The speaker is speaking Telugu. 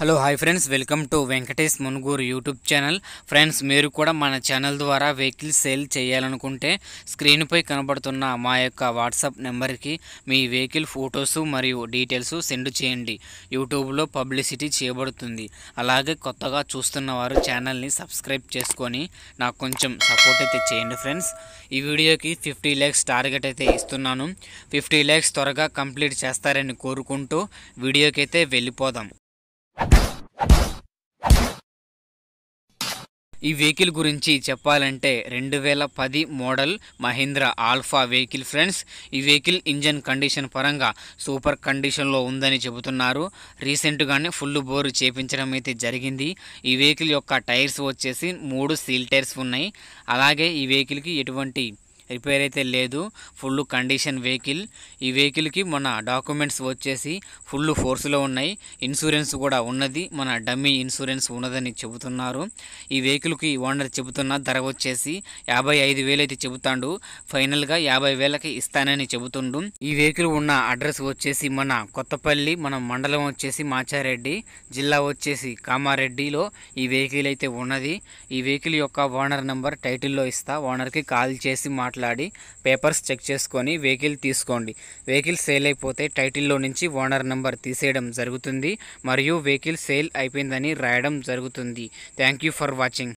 hello hi friends welcome to Venkatesh Munuguru YouTube channel friends మీరు కూడా మన ఛానల్ ద్వారా వెహికల్ సేల్ చేయాలనుకుంటే స్క్రీన్పై కనబడుతున్న మా యొక్క వాట్సాప్ నెంబర్కి మీ వెహికల్ ఫొటోస్ మరియు డీటెయిల్స్ సెండ్ చేయండి యూట్యూబ్లో పబ్లిసిటీ చేయబడుతుంది అలాగే కొత్తగా చూస్తున్న వారు ఛానల్ని సబ్స్క్రైబ్ చేసుకొని నాకు కొంచెం సపోర్ట్ అయితే చేయండి ఫ్రెండ్స్ ఈ వీడియోకి ఫిఫ్టీ ల్యాక్స్ టార్గెట్ అయితే ఇస్తున్నాను ఫిఫ్టీ ల్యాక్స్ త్వరగా కంప్లీట్ చేస్తారని కోరుకుంటూ వీడియోకైతే వెళ్ళిపోదాం ఈ వెహికల్ గురించి చెప్పాలంటే రెండు వేల పది model Mahindra Alfa vehicle friends ఈ వెహికల్ ఇంజన్ కండిషన్ పరంగా సూపర్ కండిషన్లో ఉందని చెబుతున్నారు రీసెంట్గానే ఫుల్ బోర్ చేపించడం అయితే జరిగింది ఈ వెహికల్ యొక్క టైర్స్ వచ్చేసి మూడు సీల్ టైర్స్ ఉన్నాయి అలాగే ఈ వెహికల్కి ఎటువంటి రిపేర్ అయితే లేదు ఫుల్ కండిషన్ వెహికల్ ఈ వెహికల్కి మన డాక్యుమెంట్స్ వచ్చేసి ఫుల్ ఫోర్స్లో ఉన్నాయి ఇన్సూరెన్స్ కూడా ఉన్నది మన డమ్మీ ఇన్సూరెన్స్ ఉన్నదని చెబుతున్నారు ఈ వెహికల్కి ఓనర్ చెబుతున్న ధర వచ్చేసి యాభై ఐదు వేలు అయితే చెబుతాడు ఫైనల్గా యాభై వేలకి ఇస్తానని చెబుతుండు ఈ వెహికల్ ఉన్న అడ్రస్ వచ్చేసి మన కొత్తపల్లి మన మండలం వచ్చేసి మాచారెడ్డి జిల్లా వచ్చేసి కామారెడ్డిలో ఈ వెహికల్ అయితే ఉన్నది ఈ వెహికల్ యొక్క ఓనర్ నెంబర్ టైటిల్లో ఇస్తా ఓనర్కి కాల్ చేసి మాట్లాడి మాట్లాడి పేపర్స్ చెక్ చేసుకొని వెహికల్ తీసుకోండి వెహికల్ సేల్ అయిపోతే టైటిల్లో నుంచి ఓనర్ నెంబర్ తీసేయడం జరుగుతుంది మరియు వెహికల్ సేల్ అయిపోయిందని రాయడం జరుగుతుంది థ్యాంక్ యూ ఫర్ వాచింగ్